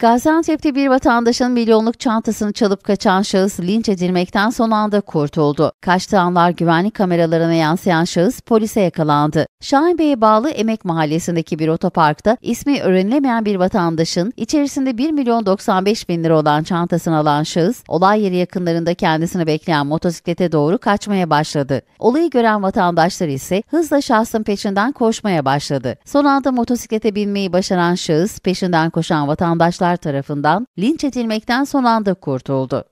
Gaziantep'te bir vatandaşın milyonluk çantasını çalıp kaçan şahıs linç edilmekten son anda kurtuldu. Kaçtığı anlar güvenlik kameralarına yansıyan şahıs polise yakalandı. Şahin Bey'e bağlı Emek Mahallesi'ndeki bir otoparkta ismi öğrenilemeyen bir vatandaşın içerisinde 1 milyon 95 bin lira olan çantasını alan şahıs olay yeri yakınlarında kendisini bekleyen motosiklete doğru kaçmaya başladı. Olayı gören vatandaşlar ise hızla şahsın peşinden koşmaya başladı. Son anda motosiklete binmeyi başaran şahıs peşinden koşan vatandaşlar tarafından linç edilmekten son anda kurtuldu.